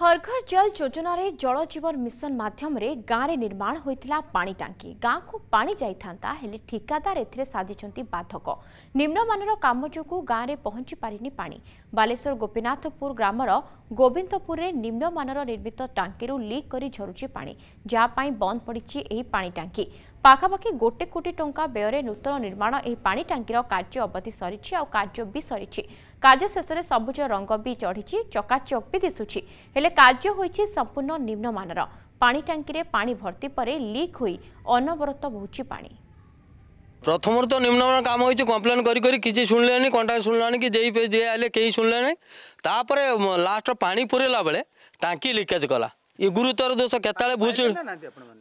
ହରଘର ଜଲ ଯୋଜନାରେ ଜଳ ଜୀବନ ମିଶନ ମାଧ୍ୟମରେ ଗାଁରେ ନିର୍ମାଣ ହୋଇଥିଲା ପାଣି ଟାଙ୍କି ଗାଁକୁ ପାଣି ଯାଇଥାନ୍ତା ହେଲେ ଠିକାଦାର ଏଥିରେ ସାଜିଛନ୍ତି ବାଧକ ନିମ୍ନମାନର କାମ ଯୋଗୁଁ ଗାଁରେ ପହଞ୍ଚି ପାରିନି ପାଣି ବାଲେଶ୍ୱର ଗୋପୀନାଥପୁର ଗ୍ରାମର ଗୋବିନ୍ଦପୁରରେ ନିମ୍ନମାନର ନିର୍ମିତ ଟାଙ୍କିରୁ ଲିକ୍ କରି ଝରୁଛି ପାଣି ଯାହା ପାଇଁ ବନ୍ଦ ପଡ଼ିଛି ଏହି ପାଣି ଟାଙ୍କି ପାଖାପାଖି ଗୋଟେ କୋଟି ଟଙ୍କା ବ୍ୟୟରେ ନୂତନ ନିର୍ମାଣ ଏହି ପାଣି ଟାଙ୍କିର କାର୍ଯ୍ୟ ଅବଧି ସରିଛି ଆଉ କାର୍ଯ୍ୟ ବି ସରିଛି କାର୍ଯ୍ୟ ଶେଷରେ ସବୁଜ ରଙ୍ଗ ବି ଚଢ଼ିଛି ଚକାଚକ ବି ଦିଶୁଛି ହେଲେ କାର୍ଯ୍ୟ ହୋଇଛି ସମ୍ପୂର୍ଣ୍ଣ ନିମ୍ନମାନର ପାଣି ଟାଙ୍କିରେ ପାଣି ଭର୍ତ୍ତି ପରେ ଲିକ୍ ହୋଇ ଅନବରତ ବୋହୁଛି ପାଣି ପ୍ରଥମରୁ ତ ନିମ୍ନମାନ କାମ ହୋଇଛି କମ୍ପ୍ଲେନ୍ କରି କରି କିଛି ଶୁଣିଲେନି କଣ୍ଟାକ୍ଟ ଶୁଣିଲାନି କି ଯେଇ ଯିଏ ଆଇଲେ କେହି ଶୁଣିଲେ ନାହିଁ ତାପରେ ଲାଷ୍ଟ ପାଣି ପୁରେଇଲା ବେଳେ ଟାଙ୍କି ଲିକେଜ୍ କଲା ଇଏ ଗୁରୁତର ଦୋଷ କେତେବେଳେ ଭୁଷୁଡ଼ି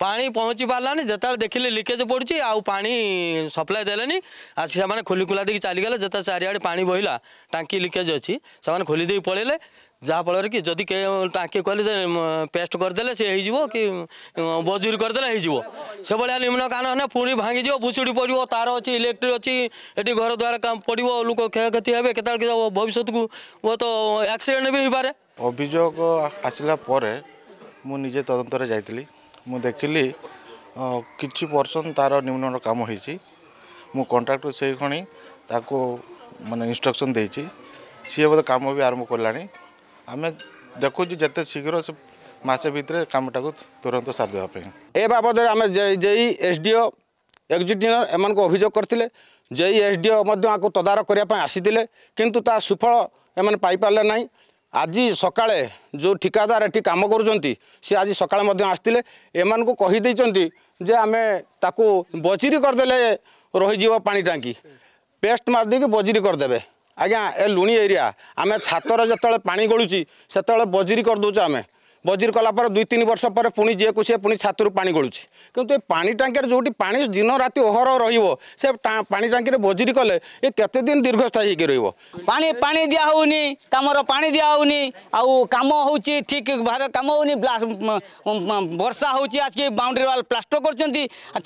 ପାଣି ପହଞ୍ଚି ପାରିଲାନି ଯେତେବେଳେ ଦେଖିଲେ ଲିକେଜ୍ ପଡ଼ୁଛି ଆଉ ପାଣି ସପ୍ଲାଏ ଦେଲେନି ଆସି ସେମାନେ ଖୋଲିଖୁଲା ଦେଇକି ଚାଲିଗଲେ ଯେତେବେଳେ ଚାରିଆଡ଼େ ପାଣି ବହିଲା ଟାଙ୍କି ଲିକେଜ୍ ଅଛି ସେମାନେ ଖୋଲି ଦେଇକି ପଳେଇଲେ ଯାହାଫଳରେ କି ଯଦି ଟାଙ୍କି କହିଲେ ଯେ ପେଷ୍ଟ କରିଦେଲେ ସେ ହେଇଯିବ କି ବଜୁରି କରିଦେଲେ ହେଇଯିବ ସେଭଳିଆ ନିମ୍ନ କାନ ହେଲେ ପୁଣି ଭାଙ୍ଗିଯିବ ଭୁଶୁଡ଼ି ପଡ଼ିବ ତାର ଅଛି ଇଲେକ୍ଟ୍ରି ଅଛି ଏଠି ଘର କାମ ପଡ଼ିବ ଲୋକ କ୍ଷୟକ୍ଷତି ହେବେ କେତେବେଳେ ଭବିଷ୍ୟତକୁ ହୁଏତ ଆକ୍ସିଡେଣ୍ଟ ବି ହେଇପାରେ ଅଭିଯୋଗ ଆସିଲା ପରେ ମୁଁ ନିଜେ ତଦନ୍ତରେ ଯାଇଥିଲି ମୁଁ ଦେଖିଲି କିଛି ପର୍ସନ୍ ତା'ର ନିମ୍ନର କାମ ହେଇଛି ମୁଁ କଣ୍ଟ୍ରାକ୍ଟର ସେଇ ଖଣି ତାକୁ ମାନେ ଇନଷ୍ଟ୍ରକ୍ସନ୍ ଦେଇଛି ସିଏ ବୋଧେ କାମ ବି ଆରମ୍ଭ କଲାଣି ଆମେ ଦେଖୁଛୁ ଯେତେ ଶୀଘ୍ର ସେ ମାସେ ଭିତରେ କାମଟାକୁ ତୁରନ୍ତ ସାରିଦେବା ପାଇଁ ଏ ବାବଦରେ ଆମେ JE S D O executive ଏମାନଙ୍କୁ ଅଭିଯୋଗ କରିଥିଲେ ଜେଇ ଏସ୍ ଡି ଓ ମଧ୍ୟ ଆକୁ ତଦାରଖ କରିବା ପାଇଁ ଆସିଥିଲେ କିନ୍ତୁ ତା ସୁଫଳ ଏମାନେ ପାଇପାରିଲେ ନାହିଁ আজি সকালে যে ঠিকাদার এটি কাম করছেন সে আজ সকালে আসলে এমন কহিদেছেন যে আমি তাকে বজিরি করেদেলে রহিযোগ পাঁচ টাঙ্কি পেস্ট মারিদি বজিরি করেদেবে আজ্ঞা এ লুণি এরিয়া আমি ছাতর যেত পা গলুছি সেত বজিরি করেদৌছ আমি বজির কলাপরে দুই তিন বর্ষ পরে পুঁ যিয়েকু সে পুঁ ছাতুর পা গড়ুছি কিন্তু এই পা ট্যাঙ্কের যেটি পা দিন রাতে অহর রহব সে পা ট্যাঙ্কিরে বজিরি কলে এ কতদিন দীর্ঘস্থায়ী হয়ে রহব পা পা দিয়া হোনি কামর পা দিয়া হোনি আম হচ্ছে ঠিক ভার কাম হোনি বর্ষা হচ্ছে আজকে বাউন্ডারি ওয়াল প্লাস্টর করছেন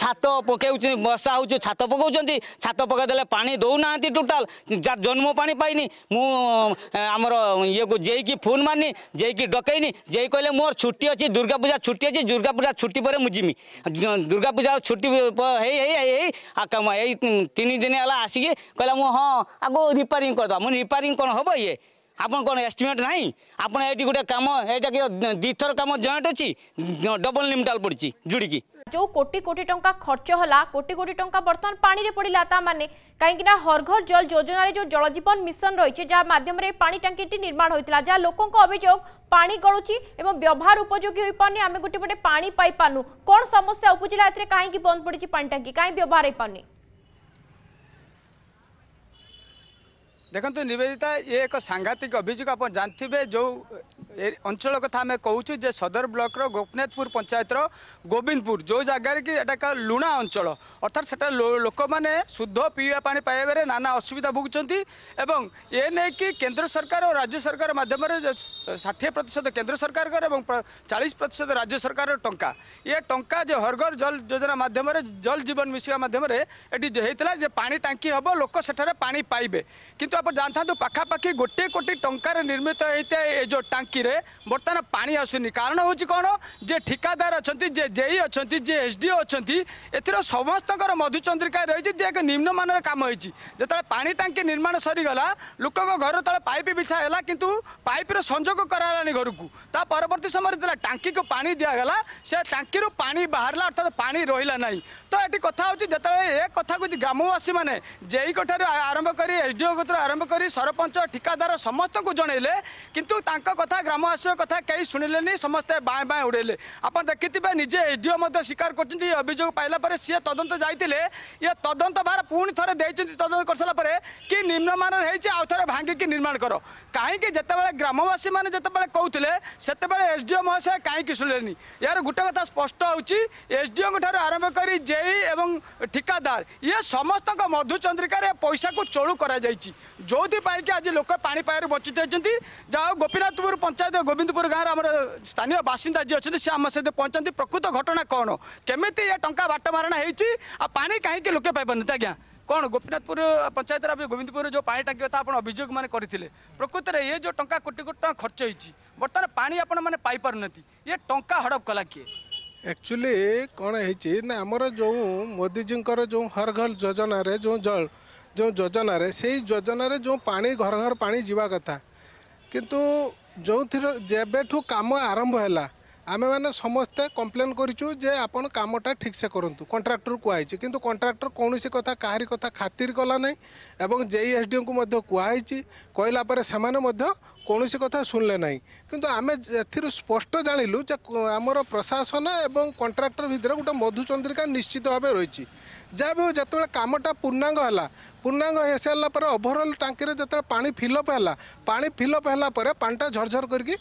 ছাত পকাউছেন বর্ষা হচ্ছে ছাত পকাউছেন ছাত পকাই দেলে পা দৌ না টোটাল যার জন্ম পা পাইনি মু আমার ইয়ে জেইকি ফোন মারনি জেইকি ডকাইনি জেই কে মোর ছুটি অছি দুর্গা পূজা ছুটি অছি দুর্গা পূজা ছুটি পরে মু যিমি দুর্গা পূজা ছুটি হেই হেই হেই হেই এই তিন দিন হল আসিকি কে মু হ্যাঁ আগে রিপেয়ারিং করে করদবা মু রিপেয়ারিং কোণ হব ইয়ে আপনার কোণ এস্টিমেট নাই আপনার এটি গোটে কাম এইটা কি দ্বিথর কাম জয়েন্ট অ ডবল নিমটাল পড়ছি জুড়িকি जो कोटी कोटी टाँचा खर्च होला कोटी कोटी टाँचा बर्तमान पाने पड़ा ता मैंने कहीं हर घर जल योजन जो जल जीवन मिशन रही जहाँ मध्यम पा टांकीटी निर्माण होता जहाँ लोकों अभोग पा गलुची और व्यवहार उपयोगी हो पारे आम गोटे गोटे पा पाइपानु कौन समस्या उपजिला ए कहीं बंद पड़ी पा टांकी कहीं व्यवहार हो पानी দেখুন নিবেদিতা ইয়ে এক সাংঘাতিক অভিযোগ আপনার জাঁথিবে যে अंचल कथा कहूँ सदर ब्लक गोपनाथपुर पंचायत गोविंदपुर जो जगार कि लुणा अंचल अर्थात से लोक मैंने शुद्ध पीवा पा पाइबार नाना असुविधा भोगुंत ये कि केन्द्र सरकार और राज्य सरकार मध्यम षाठी प्रतिशत केन्द्र सरकार चालीस प्रतिशत राज्य सरकार टाँह ये टाँचा जो घर जल योजना मध्यम जल जीवन मिशिया मध्यम ये जे पा टांगी हम लोक सेठार पा पाइबे कितु आप जानता पखापाखी गोटे कोटी टकरार निर्मित होता है जो टांगी ରେ ବର୍ତ୍ତମାନ ପାଣି ଆସୁନି କାରଣ ହେଉଛି କ'ଣ ଯେ ଠିକାଦାର ଅଛନ୍ତି ଯେ ଜେଇ ଅଛନ୍ତି ଯେ ଏସ୍ ଡି ଓ ଅଛନ୍ତି ଏଥିରେ ସମସ୍ତଙ୍କର ମଧୁଚନ୍ଦ୍ରିକା ରହିଛି ଯେ ଏକ ନିମ୍ନମାନର କାମ ହେଇଛି ଯେତେବେଳେ ପାଣି ଟାଙ୍କି ନିର୍ମାଣ ସରିଗଲା ଲୋକଙ୍କ ଘର ତଳେ ପାଇପ୍ ବିଛା ହେଲା କିନ୍ତୁ ପାଇପ୍ର ସଂଯୋଗ କରାହେଲାନି ଘରକୁ ତା ପରବର୍ତ୍ତୀ ସମୟରେ ଯେତେବେଳେ ଟାଙ୍କିକୁ ପାଣି ଦିଆଗଲା ସେ ଟାଙ୍କିରୁ ପାଣି ବାହାରିଲା ଅର୍ଥାତ୍ ପାଣି ରହିଲା ନାହିଁ ତ ଏଠି କଥା ହେଉଛି ଯେତେବେଳେ ଏ କଥାକୁ ଗ୍ରାମବାସୀମାନେ ଜେଇଙ୍କ ଠାରୁ ଆରମ୍ଭ କରି ଏସ୍ ଡି ଓ କତିରୁ ଆରମ୍ଭ କରି ସରପଞ୍ଚ ଠିକାଦାର ସମସ୍ତଙ୍କୁ ଜଣେଇଲେ କିନ୍ତୁ ତାଙ୍କ କଥା ଗ୍ରାମବାସୀଙ୍କ କଥା କେହି ଶୁଣିଲେନି ସମସ୍ତେ ବାଏଁ ବାଏଁ ଉଡ଼େଇଲେ ଆପଣ ଦେଖିଥିବେ ନିଜେ ଏସ୍ଡିଓ ମଧ୍ୟ ସ୍ୱୀକାର କରିଛନ୍ତି ଏ ଅଭିଯୋଗ ପାଇଲା ପରେ ସିଏ ତଦନ୍ତ ଯାଇଥିଲେ ଇଏ ତଦନ୍ତ ଭାର ପୁଣି ଥରେ ଦେଇଛନ୍ତି ତଦନ୍ତ କରିସାରିଲା ପରେ କି ନିମ୍ନମାନର ହେଇଛି ଆଉ ଥରେ ଭାଙ୍ଗିକି ନିର୍ମାଣ କର କାହିଁକି ଯେତେବେଳେ ଗ୍ରାମବାସୀମାନେ ଯେତେବେଳେ କହୁଥିଲେ ସେତେବେଳେ ଏସ୍ଡିଓ ମହାଶୟ କାହିଁକି ଶୁଣିଲେନି ଏହାର ଗୋଟେ କଥା ସ୍ପଷ୍ଟ ହେଉଛି ଏସ୍ଡିଓଙ୍କ ଠାରୁ ଆରମ୍ଭ କରି ଜେଇ ଏବଂ ଠିକାଦାର ଇଏ ସମସ୍ତଙ୍କ ମଧୁଚନ୍ଦ୍ରିକାରେ ପଇସାକୁ ଚଳୁ କରାଯାଇଛି ଯେଉଁଥିପାଇଁକି ଆଜି ଲୋକ ପାଣି ପାଇବାରୁ ବଞ୍ଚିତ ହୋଇଛନ୍ତି ଯାହା ହଉ ଗୋପୀନାଥପୁର ପଞ୍ଚାୟତ ପଞ୍ଚାୟତ ଗୋବିନ୍ଦପୁର ଗାଁରେ ଆମର ସ୍ଥାନୀୟ ବାସିନ୍ଦା ଯିଏ ଅଛନ୍ତି ସେ ଆମ ସହିତ ପହଞ୍ଚନ୍ତି ପ୍ରକୃତ ଘଟଣା କ'ଣ କେମିତି ଏ ଟଙ୍କା ବାଟମାରଣା ହେଇଛି ଆଉ ପାଣି କାହିଁକି ଲୋକେ ପାଇପାରୁନାହାନ୍ତି ଆଜ୍ଞା କ'ଣ ଗୋପୀନାଥପୁର ପଞ୍ଚାୟତରେ ଆମେ ଗୋବିନ୍ଦପୁର ଯେଉଁ ପାଣି ଟାଙ୍କି କଥା ଆପଣ ଅଭିଯୋଗ ମାନେ କରିଥିଲେ ପ୍ରକୃତରେ ଏ ଯେଉଁ ଟଙ୍କା କୋଟି କୋଟି ଟଙ୍କା ଖର୍ଚ୍ଚ ହେଇଛି ବର୍ତ୍ତମାନ ପାଣି ଆପଣମାନେ ପାଇପାରୁନାହାନ୍ତି ଏ ଟଙ୍କା ହଡ଼ପ କଲା କିଏ ଆକ୍ଚୁଆଲି କ'ଣ ହେଇଛି ନା ଆମର ଯେଉଁ ମୋଦିଜୀଙ୍କର ଯେଉଁ ହର୍ ଘର ଯୋଜନାରେ ଯେଉଁ ଜଳ ଯେଉଁ ଯୋଜନାରେ ସେଇ ଯୋଜନାରେ ଯେଉଁ ପାଣି ଘର ଘର ପାଣି ଯିବା କଥା କିନ୍ତୁ ଯେଉଁଥିରୁ ଯେବେଠୁ କାମ ଆରମ୍ଭ ହେଲା ଆମେମାନେ ସମସ୍ତେ କମ୍ପ୍ଲେନ୍ କରିଛୁ ଯେ ଆପଣ କାମଟା ଠିକ୍ସେ କରନ୍ତୁ କଣ୍ଟ୍ରାକ୍ଟର କୁହାହେଇଛି କିନ୍ତୁ କଣ୍ଟ୍ରାକ୍ଟର କୌଣସି କଥା କାହାରି କଥା ଖାତିର କଲା ନାହିଁ ଏବଂ ଜେଇ ଏସ୍ ଡିଓଙ୍କୁ ମଧ୍ୟ କୁହାହେଇଛି କହିଲା ପରେ ସେମାନେ ମଧ୍ୟ କୌଣସି କଥା ଶୁଣିଲେ ନାହିଁ କିନ୍ତୁ ଆମେ ଏଥିରୁ ସ୍ପଷ୍ଟ ଜାଣିଲୁ ଯେ ଆମର ପ୍ରଶାସନ ଏବଂ କଣ୍ଟ୍ରାକ୍ଟର ଭିତରେ ଗୋଟେ ମଧୁଚନ୍ଦ୍ରିକା ନିଶ୍ଚିତ ଭାବେ ରହିଛି ଯାହା ବି ଯେତେବେଳେ କାମଟା ପୂର୍ଣ୍ଣାଙ୍ଗ ହେଲା ପୂର୍ଣ୍ଣାଙ୍ଗ ହେଇସାରିଲା ପରେ ଓଭରଅଲ୍ ଟାଙ୍କିରେ ଯେତେବେଳେ ପାଣି ଫିଲଅପ୍ ହେଲା ପାଣି ଫିଲଅପ୍ ହେଲା ପରେ ପାଣିଟା ଝରଝର କରିକି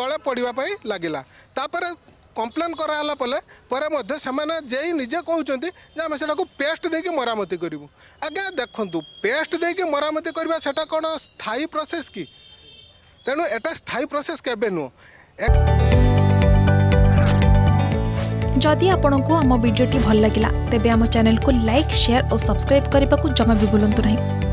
ତଳେ ପଡ଼ିବା ପାଇଁ ଲାଗିଲା ତାପରେ কমপ্লেন করাহলা পরে পরে মধ্যে সেমানে যেই নিজে কৌঁচ যে আমি সেটা পেস্ট দিয়ে মরামতি করবু আজ্ঞা দেখুন পেস্ট দিয়ে মরামতি করা সেটা কোণ স্থায়ী প্রসেস কি তেমন এটা স্থায়ী প্রসেস কেবে নু যদি আপনার আমার ভিডিওটি ভাল লাগিলা তেবে আমার চ্যানেলকে লাইক সেয়ার ও সবসক্রাইব করা জমা বি ভুলতু না